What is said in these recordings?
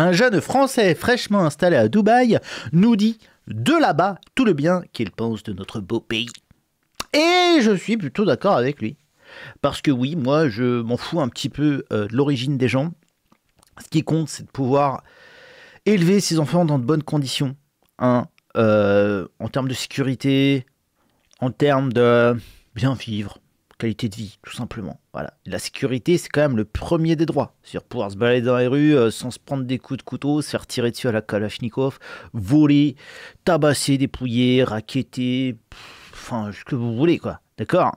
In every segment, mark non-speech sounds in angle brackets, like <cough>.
un jeune Français fraîchement installé à Dubaï nous dit de là-bas tout le bien qu'il pense de notre beau pays. Et je suis plutôt d'accord avec lui. Parce que oui, moi, je m'en fous un petit peu euh, de l'origine des gens. Ce qui compte, c'est de pouvoir élever ses enfants dans de bonnes conditions. Hein, euh, en termes de sécurité, en termes de bien vivre, qualité de vie, tout simplement. Voilà. La sécurité, c'est quand même le premier des droits. C'est-à-dire pouvoir se balader dans les rues euh, sans se prendre des coups de couteau, se faire tirer dessus à la Kalachnikov, voler, tabasser, dépouiller, raqueter, enfin, ce que vous voulez, quoi. D'accord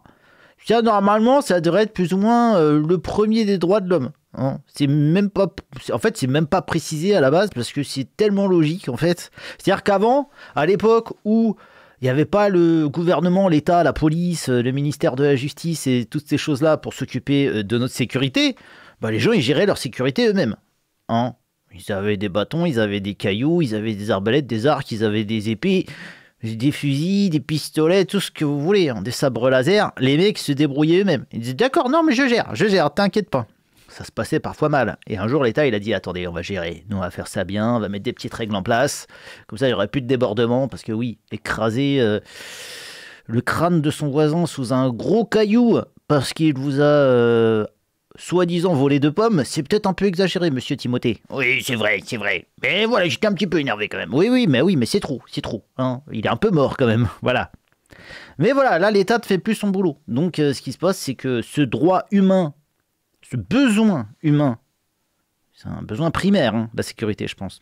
Ça, normalement, ça devrait être plus ou moins euh, le premier des droits de l'homme. Hein. c'est même pas, en fait, c'est même pas précisé à la base parce que c'est tellement logique, en fait. C'est-à-dire qu'avant, à l'époque où il n'y avait pas le gouvernement, l'État, la police, euh, le ministère de la Justice et toutes ces choses-là pour s'occuper euh, de notre sécurité. Bah, les gens, ils géraient leur sécurité eux-mêmes. Hein ils avaient des bâtons, ils avaient des cailloux, ils avaient des arbalètes, des arcs, ils avaient des épées, des fusils, des pistolets, tout ce que vous voulez, hein, des sabres laser. Les mecs se débrouillaient eux-mêmes. Ils disaient d'accord, non mais je gère, je gère, t'inquiète pas ça se passait parfois mal. Et un jour, l'État, il a dit attendez, on va gérer, nous on va faire ça bien, on va mettre des petites règles en place, comme ça il n'y aurait plus de débordement, parce que oui, écraser euh, le crâne de son voisin sous un gros caillou, parce qu'il vous a euh, soi-disant volé de pommes, c'est peut-être un peu exagéré, monsieur Timothée. Oui, c'est vrai, c'est vrai. Mais voilà, j'étais un petit peu énervé quand même. Oui, oui, mais oui, mais c'est trop, c'est trop. Hein. Il est un peu mort quand même, <laughs> voilà. Mais voilà, là, l'État ne fait plus son boulot. Donc, euh, ce qui se passe, c'est que ce droit humain besoin humain, c'est un besoin primaire hein, la sécurité, je pense,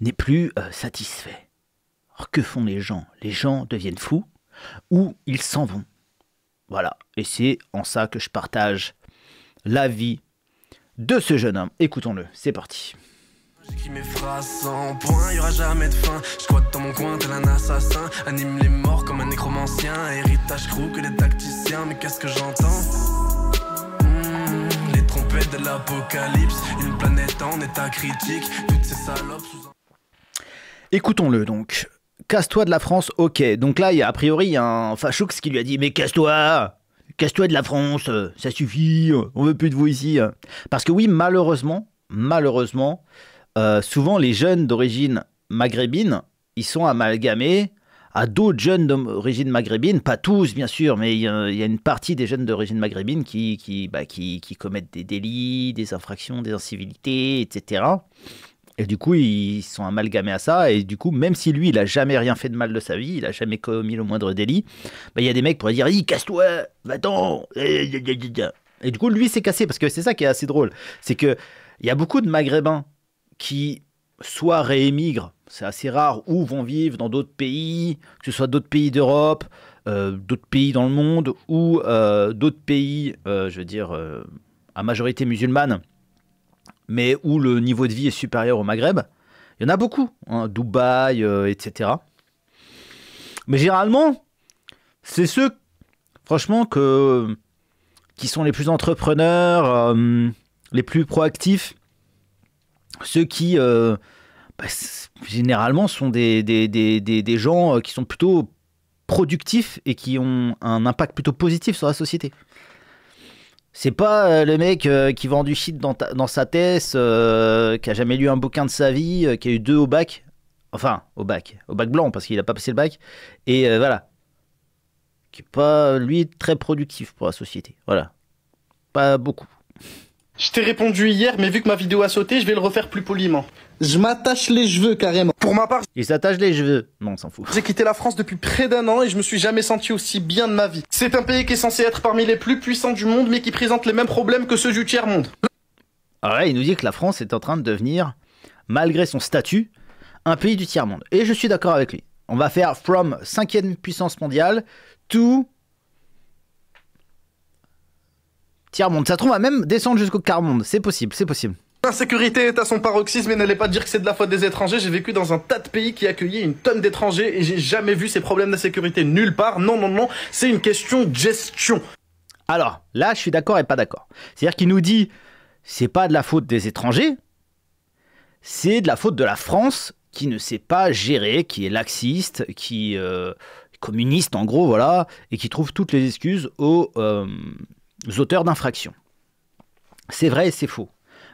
n'est plus euh, satisfait. Alors que font les gens Les gens deviennent fous ou ils s'en vont. Voilà, et c'est en ça que je partage la vie de ce jeune homme. Écoutons-le, c'est parti. J'écris mes phrases sans point, y'aura jamais de fin. Je dans mon coin tel un assassin. Anime les morts comme un nécromancien. Héritage crew que les tacticiens, mais qu'est-ce que j'entends de l'apocalypse, une planète en état critique, toutes ces salopes Écoutons-le donc. Casse-toi de la France, ok. Donc là, il y a, a priori un fachoux qui lui a dit Mais casse-toi Casse-toi de la France, ça suffit, on veut plus de vous ici. Parce que oui, malheureusement, malheureusement, euh, souvent les jeunes d'origine maghrébine, ils sont amalgamés à d'autres jeunes d'origine maghrébine, pas tous bien sûr, mais il y, a une partie des jeunes d'origine maghrébine qui, qui, bah, qui, commettent des délits, des infractions, des incivilités, etc. Et du coup, ils sont amalgamés à ça. Et du coup, même si lui, il n'a jamais rien fait de mal de sa vie, il n'a jamais commis le moindre délit, bah, il y a des mecs pour pourraient dire, casse-toi, va-t'en. Et du coup, lui s'est cassé parce que c'est ça qui est assez drôle. C'est que il y a beaucoup de Maghrébins qui soit réémigrent, c'est assez rare, ou vont vivre dans d'autres pays, que ce soit d'autres pays d'Europe, euh, d'autres pays dans le monde, ou euh, d'autres pays, euh, je veux dire, à majorité musulmane, mais où le niveau de vie est supérieur au Maghreb. Il y en a beaucoup, hein, Dubaï, etc. Mais généralement, c'est ceux, franchement, que, qui sont les plus entrepreneurs, les plus proactifs, ceux qui, euh, bah, généralement, sont des, des, gens euh, qui sont plutôt productifs et qui ont un impact plutôt positif sur la société. C'est pas euh, le mec qui vend du shit dans, sa thèse, qui a jamais lu un bouquin de sa vie, qui a eu deux au bac, enfin au bac, au bac blanc parce qu'il a pas passé le bac, et voilà, qui est pas lui très productif pour la société, voilà, pas beaucoup. Je t'ai répondu hier, mais vu que ma vidéo a sauté, je vais le refaire plus poliment. Je m'attache les cheveux carrément. Pour ma part, ils s'attache les cheveux. Non, on s'en fout. J'ai quitté la France depuis près d'un an et je me suis jamais senti aussi bien de ma vie. C'est un pays qui est censé être parmi les plus puissants du monde, mais qui présente les mêmes problèmes que ceux du tiers monde. Ah ouais, il nous dit que la France est en train de devenir, malgré son statut, un pays du tiers monde. Et je suis d'accord avec lui. On va faire from 5 puissance mondiale to Ça monde Ça trouve à même descendre jusqu'au quart-monde. C'est possible, c'est possible. L'insécurité est à son paroxysme et n'allez pas dire que c'est de la faute des étrangers. J'ai vécu dans un tas de pays qui accueillaient une tonne d'étrangers et j'ai jamais vu ces problèmes d'insécurité nulle part. Non, non, non, c'est une question de gestion. Alors, là, je suis d'accord et pas d'accord. C'est-à-dire qu'il nous dit, c'est pas de la faute des étrangers, c'est de la faute de la France qui ne sait pas gérer, qui est laxiste, qui est euh, communiste en gros, voilà, et qui trouve toutes les excuses au euh, auteurs d'infractions. C'est vrai et c'est faux.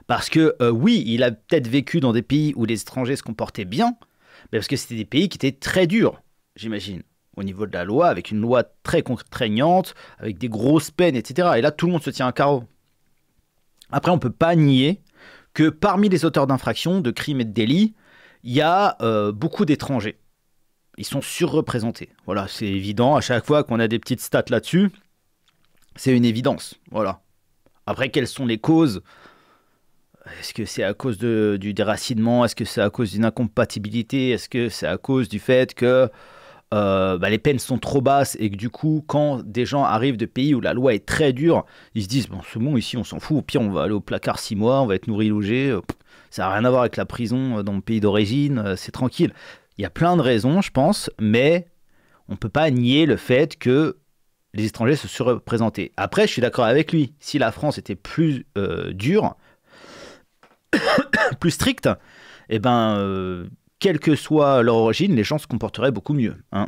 Parce que euh, oui, il a peut-être vécu dans des pays où les étrangers se comportaient bien, mais parce que c'était des pays qui étaient très durs, j'imagine, au niveau de la loi, avec une loi très contraignante, avec des grosses peines, etc. Et là, tout le monde se tient à carreau. Après, on ne peut pas nier que parmi les auteurs d'infractions, de crimes et de délits, il y a euh, beaucoup d'étrangers. Ils sont surreprésentés. Voilà, c'est évident. À chaque fois qu'on a des petites stats là-dessus, c'est une évidence, voilà. Après, quelles sont les causes Est-ce que c'est à cause du déracinement Est-ce que c'est à cause d'une incompatibilité Est-ce que c'est à cause du fait que euh, bah, les peines sont trop basses et que du coup, quand des gens arrivent de pays où la loi est très dure, ils se disent bon, ce bon, ici on s'en fout, au pire on va aller au placard six mois, on va être nourri, logé, ça n'a rien à voir avec la prison euh, dans le pays d'origine, euh, c'est tranquille. Il y a plein de raisons, je pense, mais on ne peut pas nier le fait que les étrangers se surreprésentaient. Après, je suis d'accord avec lui. Si la France était plus euh, dure, <coughs> plus stricte, eh ben, euh, quelle que soit leur origine, les gens se comporteraient beaucoup mieux. Hein.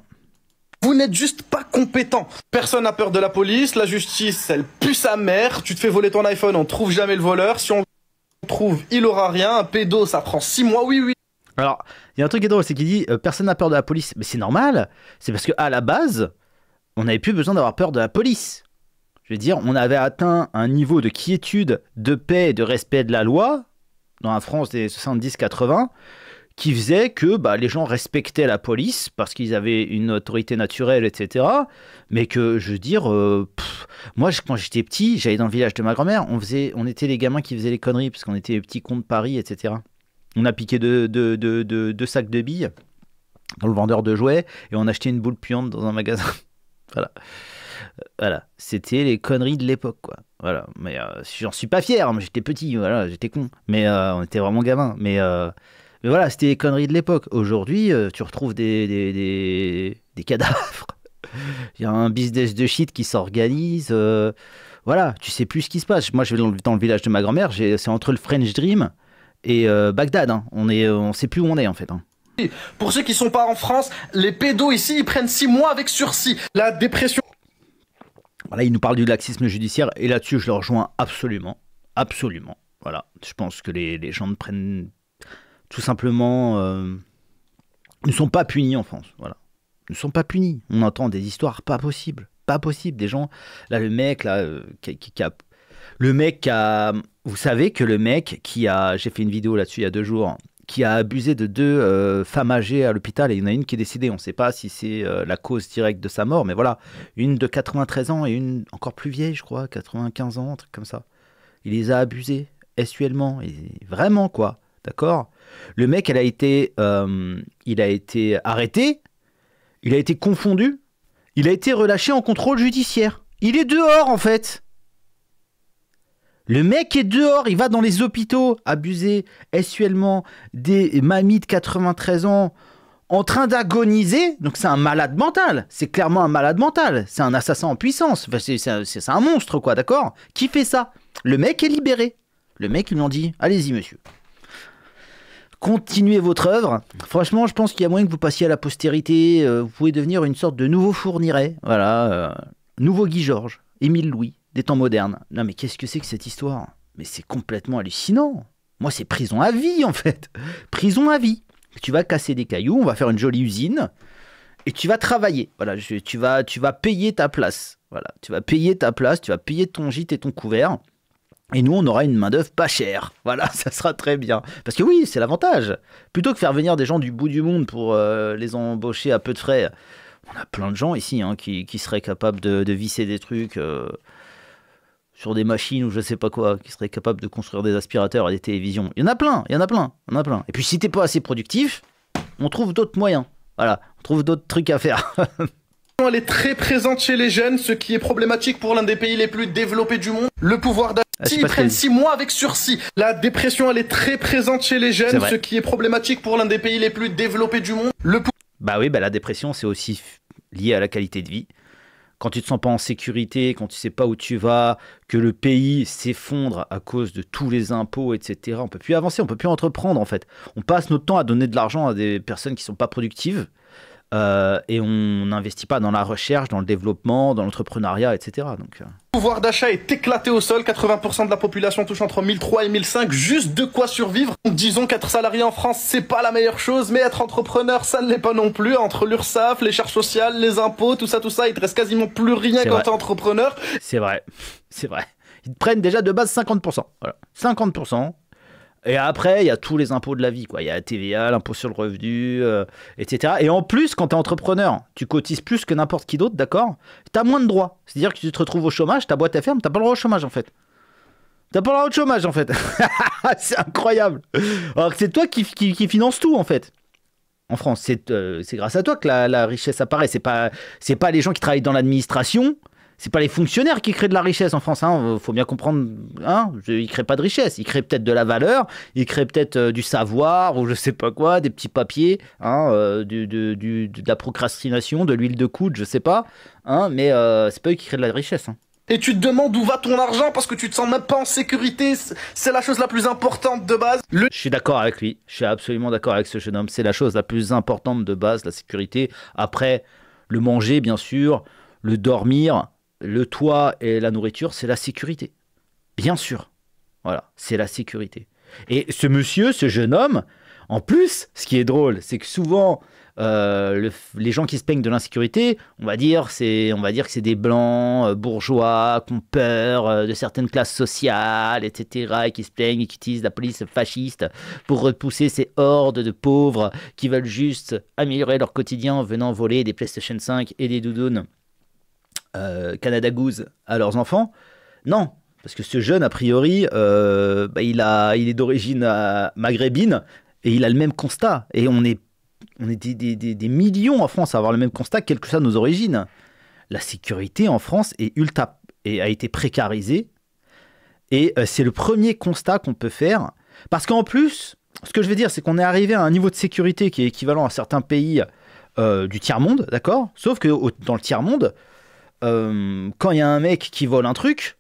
Vous n'êtes juste pas compétent. Personne n'a peur de la police, la justice, elle pue sa mère. Tu te fais voler ton iPhone, on trouve jamais le voleur. Si on trouve, il aura rien. Un pédo, ça prend six mois, oui, oui. Alors, il y a un truc qui est drôle, c'est qu'il dit euh, personne n'a peur de la police. Mais c'est normal, c'est parce que à la base, on n'avait plus besoin d'avoir peur de la police. Je veux dire, on avait atteint un niveau de quiétude, de paix de respect de la loi, dans la France des 70-80, qui faisait que bah, les gens respectaient la police parce qu'ils avaient une autorité naturelle, etc. Mais que, je veux dire, euh, moi, quand j'étais petit, j'allais dans le village de ma grand-mère, on, faisait, on était les gamins qui faisaient les conneries parce qu'on était les petits cons de Paris, etc. On a piqué deux sacs de billes dans le vendeur de jouets et on achetait une boule puante dans un magasin. Voilà. Voilà. C'était les conneries de l'époque, quoi. Voilà. Mais euh, j'en suis pas fier. mais J'étais petit, voilà, j'étais con. Mais euh, on était vraiment gamin. Euh, mais, voilà, c'était les conneries de l'époque. Aujourd'hui, tu retrouves des, des, cadavres. <laughs> Il y a un business de shit qui s'organise. voilà, tu sais plus ce qui se passe. Moi, je vais dans le, village de ma grand-mère. C'est entre le French Dream et Bagdad. Hein. On, est, on sait plus où on est, en fait. Hein. Pour ceux qui sont pas en France, les pédos ici, ils prennent 6 mois avec sursis. La dépression. Voilà, il nous parle du laxisme judiciaire et là-dessus, je le rejoins absolument. Absolument. Voilà, je pense que les, les gens ne prennent tout simplement. Euh, ne sont pas punis en France. Voilà. Ne sont pas punis. On entend des histoires pas possibles. Pas possibles. Des gens. Là, le mec, là, euh, qui, a, Le mec qui a. Vous savez que le mec qui a. J'ai fait une vidéo là-dessus il y a deux jours qui a abusé de deux euh, femmes âgées à l'hôpital et il y en a une qui est décédée. On ne sait pas si c'est euh, la cause directe de sa mort, mais voilà, une de 93 ans et une encore plus vieille, je crois, 95 ans, un truc comme ça. Il les a abusées essuellement, et vraiment quoi, d'accord Le mec, elle a été, euh, il a été arrêté, il a été confondu, il a été relâché en contrôle judiciaire. Il est dehors en fait. Le mec est dehors, il va dans les hôpitaux, abusé essuellement des mamies de 93 ans en train d'agoniser. Donc c'est un malade mental, c'est clairement un malade mental, c'est un assassin en puissance, c'est un, monstre quoi, d'accord Qui fait ça Le mec est libéré. Le mec, ils lui ont dit, allez-y monsieur. Continuez votre œuvre. Franchement, je pense qu'il y a moyen que vous passiez à la postérité. Euh, vous pouvez devenir une sorte de nouveau Fourniret. Voilà. Euh, nouveau Guy Georges. Émile Louis des temps modernes. Non mais qu'est-ce que c'est que cette histoire Mais c'est complètement hallucinant. Moi c'est prison à vie en fait. Prison à vie. Tu vas casser des cailloux, on va faire une jolie usine et tu vas travailler. Voilà, tu vas tu vas payer ta place. Voilà, tu vas payer ta place, tu vas payer ton gîte et ton couvert. Et nous, on aura une main-d'œuvre pas chère. <laughs> Voilà, ça sera très bien. Parce que oui, c'est l'avantage. Plutôt que faire venir des gens du bout du monde pour euh, les embaucher à peu de frais, on a plein de gens ici hein, qui, seraient capables de, visser des trucs. Euh, sur des machines ou je sais pas quoi, qui seraient capables de construire des aspirateurs et des télévisions. Il y en a plein, il y en a plein, il y en a plein. Et puis si t'es pas assez productif, on trouve d'autres moyens. Voilà, on trouve d'autres trucs à faire. <laughs> Elle est très présente chez les jeunes, ce qui est problématique pour l'un des pays les plus développés du monde. Le pouvoir d'achat, ah, ils prennent 6 mois avec sursis. La dépression, elle est très présente chez les jeunes, ce qui est problématique pour l'un des pays les plus développés du monde. Le bah oui, bah la dépression, c'est aussi lié à la qualité de vie quand tu te sens pas en sécurité, quand tu sais pas où tu vas, que le pays s'effondre à cause de tous les impôts, etc. On peut plus avancer, on peut plus entreprendre en fait. On passe notre temps à donner de l'argent à des personnes qui sont pas productives euh, et on n'investit pas dans la recherche, dans le développement, dans l'entrepreneuriat, etc. Donc, euh. Le pouvoir d'achat est éclaté au sol, 80% de la population touche entre 1003 et 1005, juste de quoi survivre. disons qu'être salarié en France, c'est pas la meilleure chose, mais être entrepreneur, ça ne l'est pas non plus. Entre l'URSSAF, les charges sociales, les impôts, tout ça, tout ça, il te reste quasiment plus rien quand t'es entrepreneur. C'est vrai, c'est vrai. Ils te prennent déjà de base 50%. Voilà. 50%, et après, il y a tous les impôts de la vie, quoi. Il y a la TVA, l'impôt sur le revenu, euh, etc. Et en plus, quand tu es entrepreneur, tu cotises plus que n'importe qui d'autre, d'accord Tu as moins de droits. C'est-à-dire que tu te retrouves au chômage, ta boîte est ferme, tu pas le droit au chômage, en fait. n'as pas le droit au chômage, en fait. <laughs> c'est incroyable. Alors que c'est toi qui, finance tout, en fait en France. C'est euh, grâce à toi que la, richesse apparaît. C'est pas c'est pas les gens qui travaillent dans l'administration c'est pas les fonctionnaires qui créent de la richesse en France. Hein. Euh, faut bien comprendre. Hein, ils créent pas de richesse. Ils créent peut-être de la valeur. Ils créent peut-être euh, du savoir ou je sais pas quoi, des petits papiers, hein, euh, du, de la procrastination, de l'huile de coude, je sais pas. Hein. mais c'est pas eux qui créent de la richesse. Et tu te demandes où va ton argent parce que tu te sens même pas en sécurité. C'est la chose la plus importante de base. Je suis d'accord avec lui. Je suis absolument d'accord avec ce jeune homme. C'est la chose la plus importante de base, la sécurité. Après, le manger, bien sûr, le dormir le toit et la nourriture, c'est la sécurité. Bien sûr. Voilà, c'est la sécurité. Et ce monsieur, ce jeune homme, en plus, ce qui est drôle, c'est que souvent, euh, les gens qui se plaignent de l'insécurité, on va dire, c'est, on va dire que c'est des blancs, euh, bourgeois, qui peur euh, de certaines classes sociales, etc., et qui se plaignent et qui utilisent la police fasciste pour repousser ces hordes de pauvres qui veulent juste améliorer leur quotidien en venant voler des PlayStation 5 et des doudounes euh, Canada Goose à leurs enfants. Non, parce que ce jeune, a priori, euh, bah, il, a, il est d'origine euh, maghrébine et il a le même constat. Et on est, on est des, millions en France à avoir le même constat, quelles que soient nos origines. La sécurité en France est ultra et a été précarisée. Et c'est le premier constat qu'on peut faire. Parce qu'en plus, ce que je veux dire, c'est qu'on est arrivé à un niveau de sécurité qui est équivalent à certains pays du tiers-monde, d'accord Sauf que dans le tiers-monde, euh, quand il y a un mec qui vole un truc,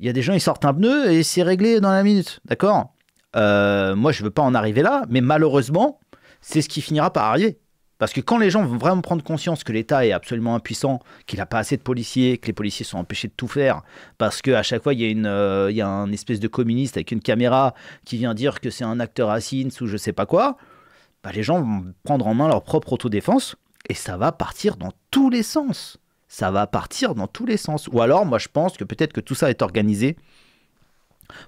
il y a des gens, ils sortent un pneu et c'est réglé dans la minute. D'accord euh, Moi, je ne veux pas en arriver là, mais malheureusement, c'est ce qui finira par arriver. Parce que quand les gens vont vraiment prendre conscience que l'État est absolument impuissant, qu'il n'a pas assez de policiers, que les policiers sont empêchés de tout faire, parce qu'à chaque fois, il y, a une, euh, un espèce de communiste avec une caméra qui vient dire que c'est un acteur Sins ou je sais pas quoi, bah, les gens vont prendre en main leur propre autodéfense et ça va partir dans tous les sens ça va partir dans tous les sens. Ou alors, moi, je pense que peut-être que tout ça est organisé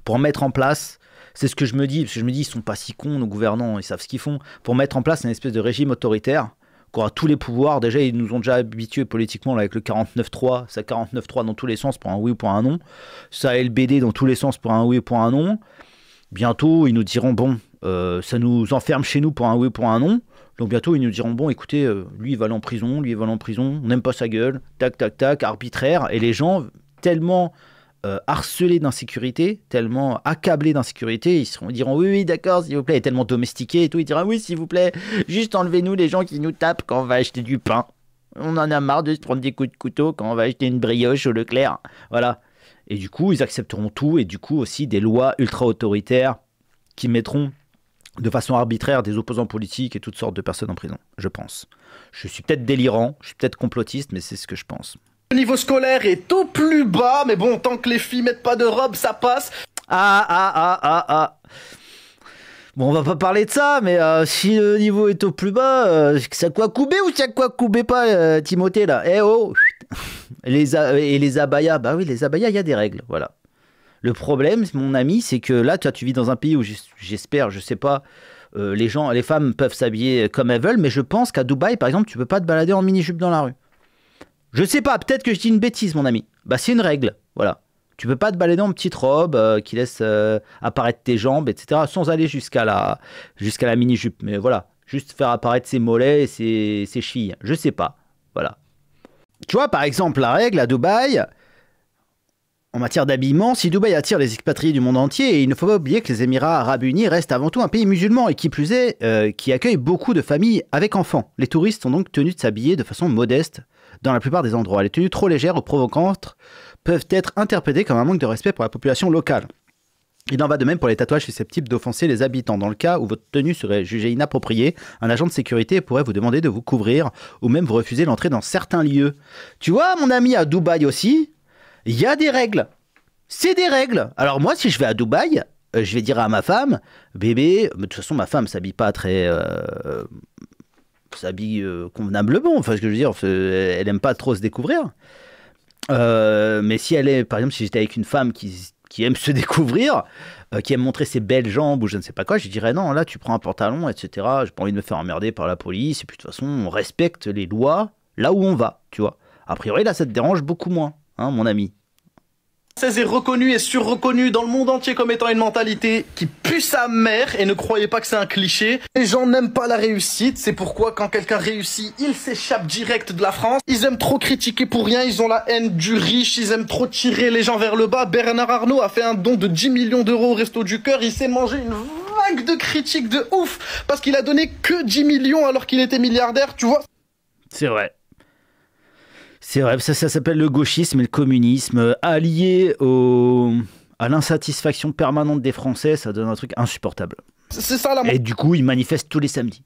pour mettre en place. C'est ce que je me dis, parce que je me dis, ils sont pas si cons, nos gouvernants, ils savent ce qu'ils font, pour mettre en place une espèce de régime autoritaire qui aura tous les pouvoirs. Déjà, ils nous ont déjà habitués politiquement avec le 49-3, ça 49-3 dans tous les sens pour un oui ou pour un non, ça LBD dans tous les sens pour un oui ou pour un non. Bientôt, ils nous diront, bon, euh, ça nous enferme chez nous pour un oui ou pour un non. Donc bientôt, ils nous diront bon, écoutez, euh, lui, il va en prison, lui, il va en prison, on n'aime pas sa gueule, tac, tac, tac, arbitraire. Et les gens, tellement euh, harcelés d'insécurité, tellement accablés d'insécurité, ils, seront, ils diront oui, oui, d'accord, s'il vous plaît, et tellement domestiqués et tout, ils diront oui, s'il vous plaît, juste enlevez-nous les gens qui nous tapent quand on va acheter du pain. On en a marre de se prendre des coups de couteau quand on va acheter une brioche au Leclerc. Voilà. Et du coup, ils accepteront tout, et du coup aussi des lois ultra-autoritaires qui mettront de façon arbitraire des opposants politiques et toutes sortes de personnes en prison, je pense. Je suis peut-être délirant, je suis peut-être complotiste, mais c'est ce que je pense. Le niveau scolaire est au plus bas, mais bon, tant que les filles mettent pas de robe, ça passe. Ah, ah, ah, ah, ah. Bon, on va pas parler de ça, mais euh, si le niveau est au plus bas, c'est euh, à quoi couper ou c'est à quoi couper pas, euh, Timothée, là Eh oh les, et les abayas, bah oui, les abayas, il y a des règles, voilà. Le problème, mon ami, c'est que là, toi, tu vis dans un pays où j'espère, je sais pas, euh, les gens, les femmes peuvent s'habiller comme elles veulent, mais je pense qu'à Dubaï, par exemple, tu peux pas te balader en mini-jupe dans la rue. Je sais pas, peut-être que je dis une bêtise, mon ami. Bah, c'est une règle, voilà. Tu peux pas te balader en petite robe euh, qui laisse euh, apparaître tes jambes, etc., sans aller jusqu'à la, jusqu'à la mini-jupe. Mais voilà, juste faire apparaître ses mollets et ses, ses Je Je sais pas, voilà. Tu vois, par exemple, la règle à Dubaï, en matière d'habillement, si Dubaï attire les expatriés du monde entier, il ne faut pas oublier que les Émirats arabes unis restent avant tout un pays musulman et qui plus est, euh, qui accueille beaucoup de familles avec enfants. Les touristes sont donc tenus de s'habiller de façon modeste dans la plupart des endroits. Les tenues trop légères ou provocantes peuvent être interprétées comme un manque de respect pour la population locale. Il en va de même pour les tatouages susceptibles d'offenser les habitants. Dans le cas où votre tenue serait jugée inappropriée, un agent de sécurité pourrait vous demander de vous couvrir ou même vous refuser l'entrée dans certains lieux. Tu vois, mon ami à Dubaï aussi, il y a des règles. C'est des règles. Alors moi, si je vais à Dubaï, euh, je vais dire à ma femme, bébé, de toute façon, ma femme s'habille pas très... Euh, s'habille euh, convenablement. Enfin, ce que je veux dire, elle aime pas trop se découvrir. mais si elle est, par exemple, si j'étais avec une femme qui, aime se <laughs> découvrir, qui aime montrer ses belles jambes ou je ne sais pas quoi, je dirais non, là, tu prends un pantalon, etc. J'ai pas envie de me faire emmerder par la police. Et puis, de toute façon, on respecte les lois là où on va, tu vois. A priori, là, ça te dérange beaucoup moins. Hein, mon ami est reconnu et surreconnu dans le monde entier comme étant une mentalité qui pue sa mère et ne croyez pas que c'est un cliché. Les gens n'aiment pas la réussite, c'est pourquoi quand quelqu'un réussit, il s'échappe direct de la France. Ils aiment trop critiquer pour rien, ils ont la haine du riche, ils aiment trop tirer les gens vers le bas. Bernard Arnault a fait un don de 10 millions d'euros au Resto du Cœur, il s'est mangé une vague de critiques de ouf parce qu'il a donné que 10 millions alors qu'il était milliardaire, tu vois. C'est vrai. C'est vrai, ça, s'appelle le gauchisme et le communisme, euh, allié à l'insatisfaction permanente des Français, ça donne un truc insupportable. C'est ça la... Et du coup, ils manifestent tous les samedis.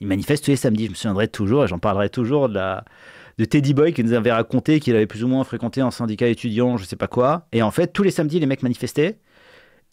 Ils manifestent tous les samedis, je me souviendrai toujours, et j'en parlerai toujours de de Teddy Boy qui nous avait raconté qu'il avait plus ou moins fréquenté un syndicat étudiant, je sais pas quoi. Et en fait, tous les samedis, les mecs manifestaient.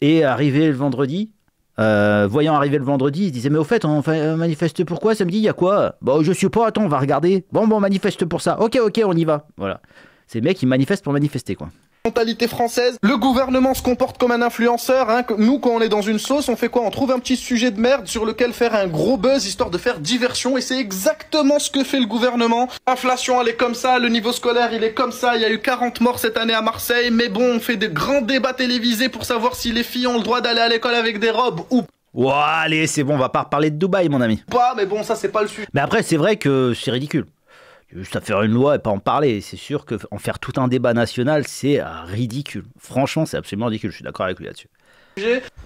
Et arrivé le vendredi, euh, voyant arriver le vendredi, il se disait Mais au fait, on fait, euh, manifeste pourquoi Samedi, il y a quoi Bon, bah, je suis pas, attends, on va regarder. Bon, bon, manifeste pour ça. Ok, ok, on y va. Voilà. Ces mecs, ils manifestent pour manifester, quoi mentalité française. Le gouvernement se comporte comme un influenceur. Hein. Nous, quand on est dans une sauce, on fait quoi On trouve un petit sujet de merde sur lequel faire un gros buzz, histoire de faire diversion. Et c'est exactement ce que fait le gouvernement. Inflation elle est comme ça. Le niveau scolaire, il est comme ça. Il y a eu 40 morts cette année à Marseille. Mais bon, on fait des grands débats télévisés pour savoir si les filles ont le droit d'aller à l'école avec des robes ou Ouah, allez, c'est bon, on va pas reparler de Dubaï, mon ami. Pas, mais bon, ça, c'est pas le sujet. Mais après, c'est vrai que c'est ridicule juste à faire une loi et pas en parler. C'est sûr qu'en faire tout un débat national, c'est euh, ridicule. Franchement, c'est absolument ridicule. Je suis d'accord avec lui là-dessus.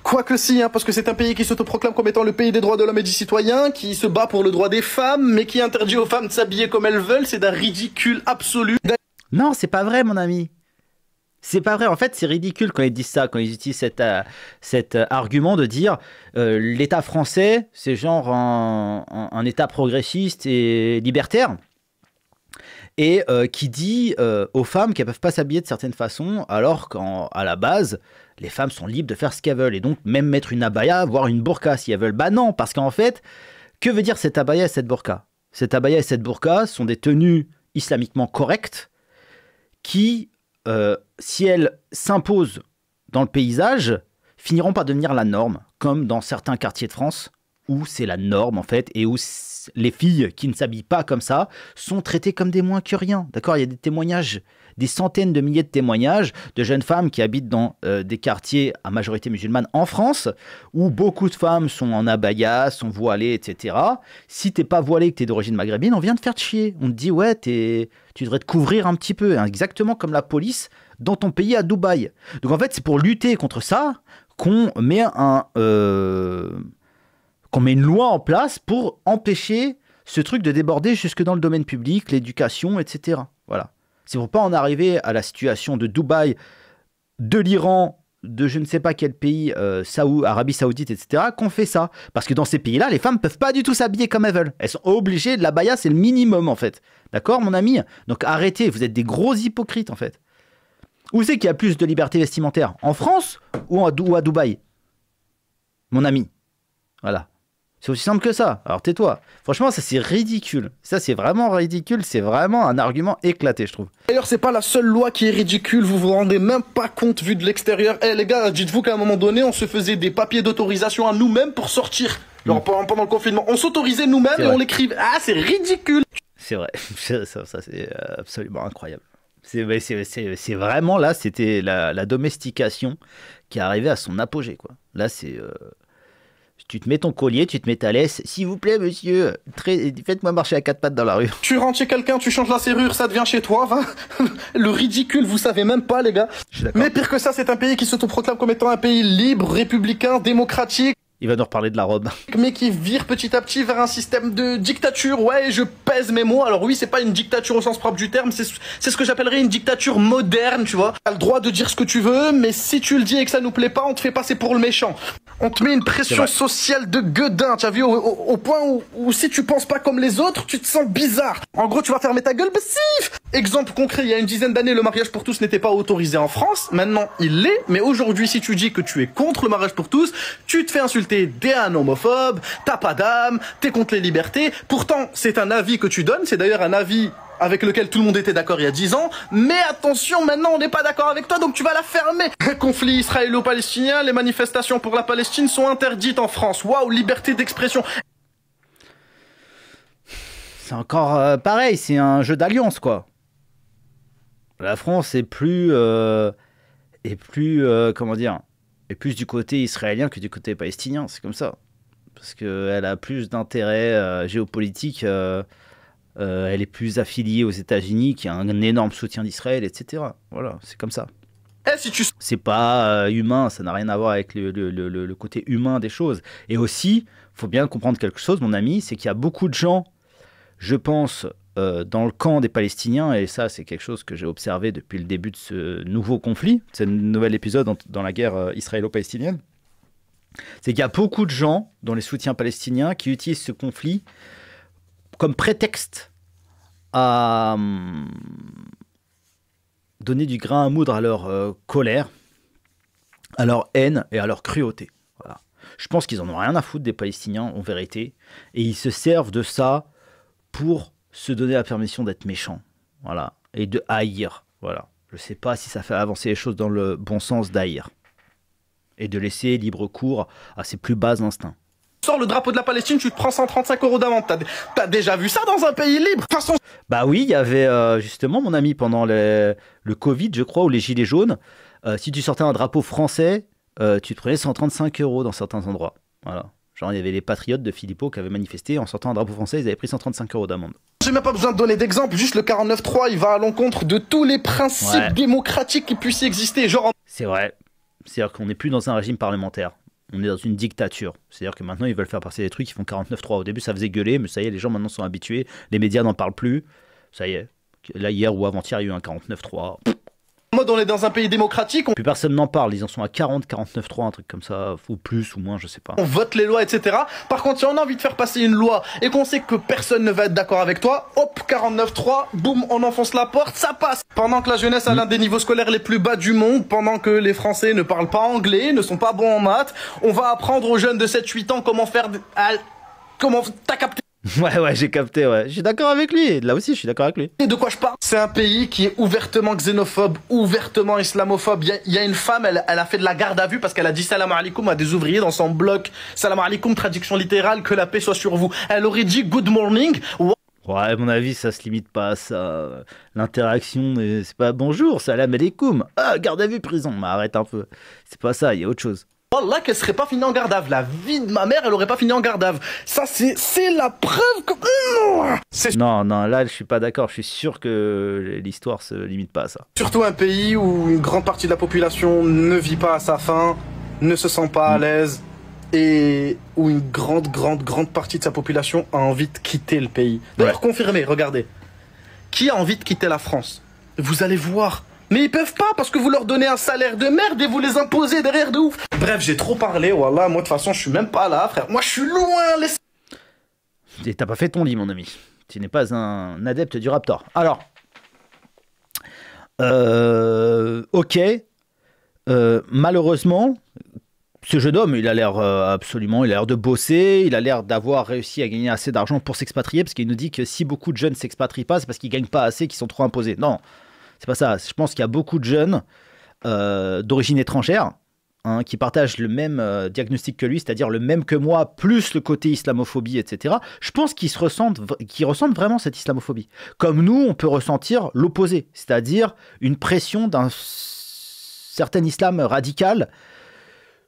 Quoique si, hein, parce que c'est un pays qui s'autoproclame comme étant le pays des droits de l'homme et des citoyen, qui se bat pour le droit des femmes, mais qui interdit aux femmes de s'habiller comme elles veulent, c'est d'un ridicule absolu. Non, c'est pas vrai, mon ami. C'est pas vrai. En fait, c'est ridicule quand ils disent ça, quand ils utilisent cet, euh, euh, argument de dire l'État français, c'est genre un État progressiste et libertaire et euh, qui dit euh, aux femmes qu'elles peuvent pas s'habiller de certaines façons, alors qu'à la base, les femmes sont libres de faire ce qu'elles veulent, et donc même mettre une abaya, voire une burqa si elles veulent. Bah non, parce qu'en fait, que veut dire cette abaya et cette burqa Cette abaya et cette burqa sont des tenues islamiquement correctes qui, euh, si elles s'imposent dans le paysage, finiront par devenir la norme, comme dans certains quartiers de France, où c'est la norme en fait et où les filles qui ne s'habillent pas comme ça sont traitées comme des moins que rien. D'accord Il y a des témoignages, des centaines de milliers de témoignages de jeunes femmes qui habitent dans euh, des quartiers à majorité musulmane en France où beaucoup de femmes sont en abaya, sont voilées, etc. Si t'es pas voilé que t'es d'origine maghrébine, on vient de faire chier. On te dit ouais, tu devrais te couvrir un petit peu, hein, exactement comme la police dans ton pays à Dubaï. Donc en fait, c'est pour lutter contre ça qu'on met un, euh, qu'on met une loi en place pour empêcher ce truc de déborder jusque dans le domaine public, l'éducation, etc. Voilà. C'est pour pas en arriver à la situation de Dubaï, de l'Iran, de je ne sais pas quel pays, euh, Arabie Saoudite, etc., qu'on fait ça. Parce que dans ces pays-là, les femmes peuvent pas du tout s'habiller comme elles veulent. Elles sont obligées, de la baya, c'est le minimum en fait. D'accord, mon ami Donc arrêtez, vous êtes des gros hypocrites en fait. Où c'est qu'il y a plus de liberté vestimentaire En France ou à Dubaï Mon ami. Voilà. C'est aussi simple que ça. Alors tais-toi. Franchement, ça c'est ridicule. Ça c'est vraiment ridicule. C'est vraiment un argument éclaté, je trouve. D'ailleurs, c'est pas la seule loi qui est ridicule. Vous vous rendez même pas compte vu de l'extérieur. Eh les gars, dites-vous qu'à un moment donné, on se faisait des papiers d'autorisation à nous-mêmes pour sortir. Genre, mm. pendant le confinement, on s'autorisait nous-mêmes et on l'écrivait. Ah, c'est ridicule. C'est vrai. <laughs> ça, c'est euh, absolument incroyable. C'est vraiment là, c'était la, domestication qui arrivait à son apogée, quoi. Là, c'est euh, tu te mets ton collier, tu te mets ta laisse. S'il vous plaît, monsieur, très... faites-moi marcher à quatre pattes dans la rue. Tu rentres chez quelqu'un, tu changes la serrure, ça devient chez toi, va. <laughs> Le ridicule, vous savez même pas, les gars. Mais pire que ça, c'est un pays qui se proclame comme étant un pays libre, républicain, démocratique. Il va nous reparler de la robe. Mais qui vire petit à petit vers un système de dictature. Ouais, je mes mots. Alors oui, c'est pas une dictature au sens propre du terme, c'est ce que j'appellerais une dictature moderne, tu vois. T'as le droit de dire ce que tu veux, mais si tu le dis et que ça nous plaît pas, on te fait passer pour le méchant. On te met une pression sociale de gueudin, tu as vu, au, point où, si tu penses pas comme les autres, tu te sens bizarre. En gros, tu vas fermer ta gueule, bah, sif Exemple concret, il y a une dizaine d'années, le mariage pour tous n'était pas autorisé en France. Maintenant, il l'est, mais aujourd'hui, si tu dis que tu es contre le mariage pour tous, tu te fais insulter, des un homophobe, t'as pas d'âme, t'es contre les libertés. Pourtant, c'est un avis que tu donnes, c'est d'ailleurs un avis avec lequel tout le monde était d'accord il y a 10 ans, mais attention, maintenant on n'est pas d'accord avec toi, donc tu vas la fermer. <laughs> Conflit israélo-palestinien, les manifestations pour la Palestine sont interdites en France. Waouh, liberté d'expression. C'est encore euh, pareil, c'est un jeu d'alliance, quoi. La France est plus... et euh, est plus... Euh, comment dire Est plus du côté israélien que du côté palestinien, c'est comme ça. Parce qu'elle a plus d'intérêt géopolitique euh, elle est plus affiliée aux États-Unis, qui a un énorme soutien d'Israël, etc. Voilà, c'est comme ça. Eh, c'est pas euh, humain, ça n'a rien à voir avec le, côté humain des choses. Et aussi, faut bien comprendre quelque chose, mon ami, c'est qu'il y a beaucoup de gens, je pense, euh, dans le camp des Palestiniens, et ça c'est quelque chose que j'ai observé depuis le début de ce nouveau conflit, c'est ce nouvel épisode dans la guerre israélo-palestinienne, c'est qu'il y a beaucoup de gens dans les soutiens palestiniens qui utilisent ce conflit comme prétexte à hum, donner du grain à moudre à leur euh, colère, à leur haine et à leur cruauté. Voilà. Je pense qu'ils en ont rien à foutre des Palestiniens, en vérité, et ils se servent de ça pour se donner la permission d'être méchants, voilà, et de haïr, voilà. Je ne sais pas si ça fait avancer les choses dans le bon sens d'haïr et de laisser libre cours à ses plus bas instincts sors le drapeau de la Palestine, tu te prends 135 euros d'amende. T'as déjà vu ça dans un pays libre façon... Bah oui, il y avait euh, justement, mon ami, pendant le Covid, je crois, ou les Gilets jaunes, euh, si tu sortais un drapeau français, euh, tu te prenais 135 euros dans certains endroits. Voilà. Genre, il y avait les patriotes de Philippot qui avaient manifesté en sortant un drapeau français, ils avaient pris 135 euros d'amende. J'ai même pas besoin de donner d'exemple, juste le 49.3, il va à l'encontre de tous les principes démocratiques qui puissent exister. Genre. C'est vrai. C'est-à-dire qu'on n'est plus dans un régime parlementaire on est dans une dictature. C'est-à-dire que maintenant, ils veulent faire passer des trucs qui font 49-3. Au début, ça faisait gueuler, mais ça y est, les gens maintenant sont habitués. Les médias n'en parlent plus. Ça y est. Là, hier ou avant-hier, il y a eu un 49-3 mode, on est dans un pays démocratique. On... Plus personne n'en parle. Ils en sont à 40, 49, 3, un truc comme ça, ou plus ou moins, je sais pas. On vote les lois, etc. Par contre, si on a envie de faire passer une loi et qu'on sait que personne ne va être d'accord avec toi, hop, 49, 3, boum, on enfonce la porte, ça passe. Pendant que la jeunesse a mm. l'un des niveaux scolaires les plus bas du monde, pendant que les Français ne parlent pas anglais, ne sont pas bons en maths, on va apprendre aux jeunes de 7-8 ans comment faire. Comment t'as capté <laughs> Ouais, ouais, j'ai capté, ouais. Je suis d'accord avec lui, là aussi je suis d'accord avec lui. Et de quoi je parle C'est un pays qui est ouvertement xénophobe, ouvertement islamophobe. Il y, a une femme, elle, a fait de la garde à vue parce qu'elle a dit salam alaikum à des ouvriers dans son bloc. Salam alaikum, traduction littérale, que la paix soit sur vous. Elle aurait dit good morning. Ouais, à mon avis, ça se limite pas à ça. L'interaction, c'est pas bonjour, salam alaikum. Ah, garde à vue, prison. Mais bah, arrête un peu. C'est pas ça, il y a autre chose là qu'elle serait pas finie en gardave. La vie de ma mère, elle aurait pas fini en gardave. Ça, c'est la preuve que. Non, non, là, je suis pas d'accord. Je suis sûr que l'histoire se limite pas à ça. Surtout un pays où une grande partie de la population ne vit pas à sa faim, ne se sent pas à mm. l'aise, et où une grande, grande, grande partie de sa population a envie de quitter le pays. D'ailleurs, ouais. regardez. Qui a envie de quitter la France Vous allez voir mais ils peuvent pas parce que vous leur donnez un salaire de merde et vous les imposez derrière de ouf. Bref, j'ai trop parlé, voilà, moi de toute façon je suis même pas là, frère. Moi je suis loin, laisse... t'as pas fait ton lit, mon ami. Tu n'es pas un adepte du Raptor. Alors... Euh, ok. Euh, malheureusement, ce jeune homme, il a l'air euh, absolument, il a l'air de bosser, il a l'air d'avoir réussi à gagner assez d'argent pour s'expatrier, parce qu'il nous dit que si beaucoup de jeunes s'expatrient pas, c'est parce qu'ils gagnent pas assez, qu'ils sont trop imposés. Non, c'est pas ça. Je pense qu'il y a beaucoup de jeunes euh, d'origine étrangère hein, qui partagent le même euh, diagnostic que lui, c'est-à-dire le même que moi, plus le côté islamophobie, etc. Je pense qu'ils ressentent, vraiment cette islamophobie. Comme nous, on peut ressentir l'opposé, c'est-à-dire une pression d'un certain islam radical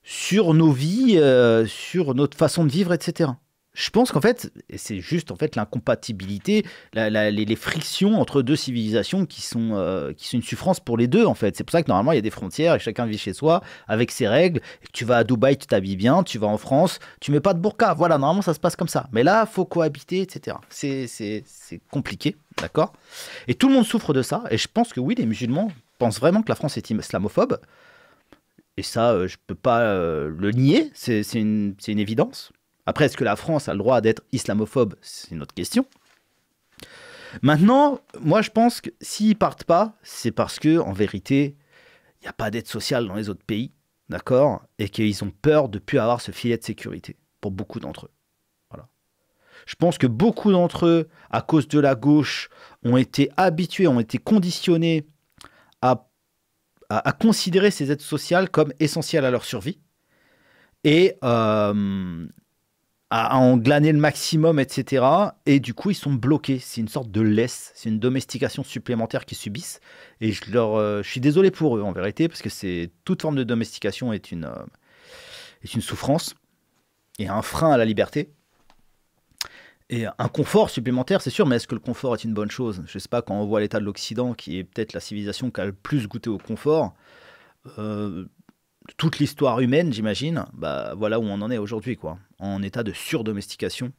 sur nos vies, euh, sur notre façon de vivre, etc je pense qu'en fait, c'est juste en fait l'incompatibilité, les, frictions entre deux civilisations qui sont, euh, qui sont une souffrance pour les deux en fait. C'est pour ça que normalement il y a des frontières et chacun vit chez soi avec ses règles. tu vas à Dubaï, tu t'habilles bien, tu vas en France, tu mets pas de burqa. Voilà, normalement ça se passe comme ça. Mais là, faut cohabiter, etc. C'est compliqué, d'accord Et tout le monde souffre de ça. Et je pense que oui, les musulmans pensent vraiment que la France est islamophobe. Et ça, euh, je peux pas euh, le nier, c'est une, une évidence. Après, est-ce que la France a le droit d'être islamophobe C'est une autre question. Maintenant, moi je pense que s'ils partent pas, c'est parce que en vérité, il n'y a pas d'aide sociale dans les autres pays, d'accord Et qu'ils ont peur de ne plus avoir ce filet de sécurité, pour beaucoup d'entre eux. Voilà. Je pense que beaucoup d'entre eux, à cause de la gauche, ont été habitués, ont été conditionnés à, à, considérer ces aides sociales comme essentielles à leur survie. Et, euh, à, en glaner le maximum, etc. Et du coup, ils sont bloqués. C'est une sorte de laisse, c'est une domestication supplémentaire qu'ils subissent. Et je, leur, euh, je suis désolé pour eux, en vérité, parce que c'est toute forme de domestication est une, euh, est une souffrance et un frein à la liberté. Et un confort supplémentaire, c'est sûr, mais est-ce que le confort est une bonne chose Je ne sais pas, quand on voit l'état de l'Occident, qui est peut-être la civilisation qui a le plus goûté au confort, euh, toute l'histoire humaine, j'imagine, bah voilà où on en est aujourd'hui, quoi, en état de surdomestication.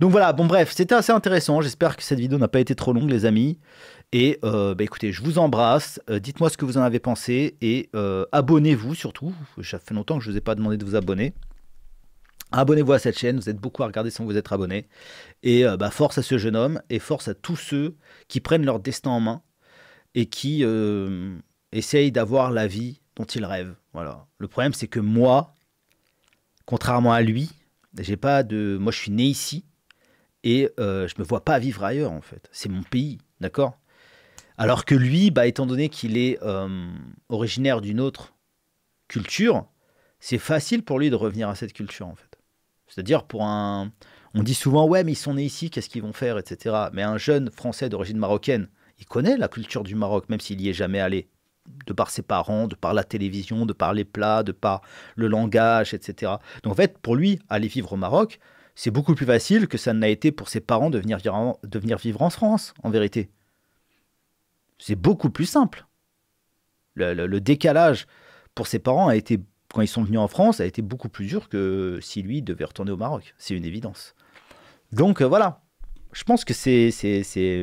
Donc voilà, bon bref, c'était assez intéressant. J'espère que cette vidéo n'a pas été trop longue, les amis. Et euh, bah, écoutez, je vous embrasse. Euh, dites-moi ce que vous en avez pensé et euh, abonnez-vous surtout. Ça fait longtemps que je ne vous ai pas demandé de vous abonner. Abonnez-vous à cette chaîne, vous êtes beaucoup à regarder sans vous être abonné. Et bah, force à ce jeune homme et force à tous ceux qui prennent leur destin en main et qui essayent d'avoir la vie il rêve. Voilà. Le problème, c'est que moi, contrairement à lui, j'ai pas de. Moi, je suis né ici et euh, je me vois pas vivre ailleurs en fait. C'est mon pays, d'accord. Alors que lui, bah, étant donné qu'il est euh, originaire d'une autre culture, c'est facile pour lui de revenir à cette culture en fait. C'est-à-dire pour un, on dit souvent ouais mais ils sont nés ici, qu'est-ce qu'ils vont faire, etc. Mais un jeune français d'origine marocaine, il connaît la culture du Maroc même s'il y est jamais allé de par ses parents, de par la télévision, de par les plats, de par le langage, etc. Donc en fait, pour lui, aller vivre au Maroc, c'est beaucoup plus facile que ça n'a été pour ses parents de venir, vivre en France, en vérité. C'est beaucoup plus simple. Le, décalage pour ses parents a été, quand ils sont venus en France, a été beaucoup plus dur que si lui devait retourner au Maroc. C'est une évidence. Donc euh, voilà, je pense que c'est, je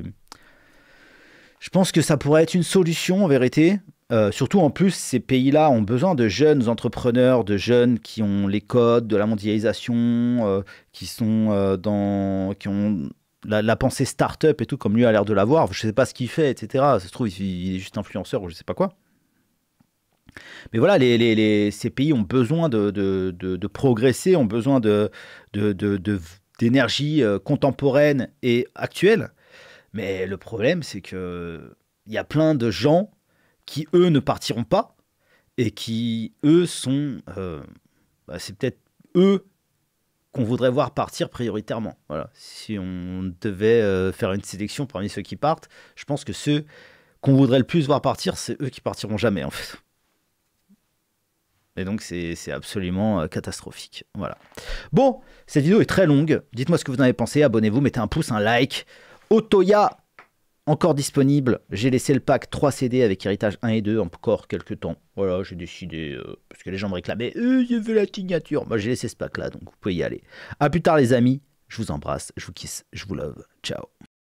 pense que ça pourrait être une solution en vérité, euh, surtout en plus, ces pays-là ont besoin de jeunes entrepreneurs, de jeunes qui ont les codes de la mondialisation, euh, qui sont euh, dans, qui ont la, pensée start-up et tout, comme lui a l'air de l'avoir. Je ne sais pas ce qu'il fait, etc. se trouve, il, est juste influenceur ou je ne sais pas quoi. Mais voilà, ces pays ont besoin de, de progresser, ont besoin d'énergie contemporaine et actuelle. Mais le problème, c'est que il y a plein de gens qui eux ne partiront pas et qui eux sont, euh, bah, c'est peut-être eux qu'on voudrait voir partir prioritairement. Voilà. Si on devait euh, faire une sélection parmi ceux qui partent, je pense que ceux qu'on voudrait le plus voir partir, c'est eux qui partiront jamais en fait. Et donc c'est absolument euh, catastrophique. Voilà. Bon, cette vidéo est très longue. Dites-moi ce que vous en avez pensé. Abonnez-vous, mettez un pouce, un like. Otoya encore disponible. J'ai laissé le pack 3 CD avec Héritage 1 et 2 encore quelques temps. Voilà, j'ai décidé, euh, parce que les gens me réclamaient, euh, je veux la signature. Moi, j'ai laissé ce pack là, donc vous pouvez y aller. A plus tard, les amis. Je vous embrasse, je vous kisse, je vous love. Ciao.